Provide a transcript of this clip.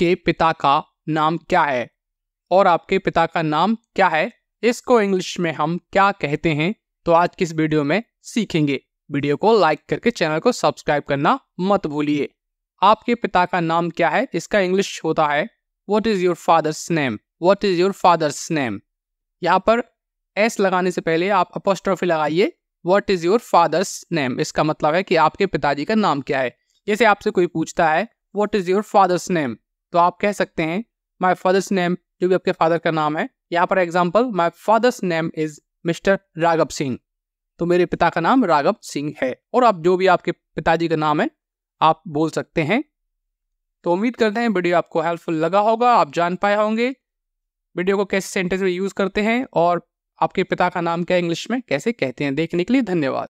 आपके पिता का नाम क्या है और आपके पिता का नाम क्या है इसको इंग्लिश में हम क्या कहते हैं तो आज की इस वीडियो में सीखेंगे वीडियो को लाइक करके चैनल को सब्सक्राइब करना मत भूलिए आपके पिता का नाम क्या है इसका इंग्लिश होता है what is your father's name what is your father's name यहाँ पर एस लगाने से पहले आप अपोस्ट्रॉफी लगाइए what is your father's name इसका मतलब है कि आपके पिताजी का नाम क्या है जैसे आपसे कोई पूछता है what is your father's name तो आप कह सकते हैं माई फादर्स नेम जो भी आपके फादर का नाम है यहाँ पर example my father's name is mister Raghav Singh तो मेरे पिता का नाम राघव सिंह है और आप जो भी आपके पिताजी का नाम है आप बोल सकते हैं तो उम्मीद करते हैं वीडियो आपको हेल्पफुल लगा होगा आप जान पाए होंगे वीडियो को कैसे सेंटेंस में यूज़ करते हैं और आपके पिता का नाम क्या इंग्लिश में कैसे कहते हैं देखने के लिए धन्यवाद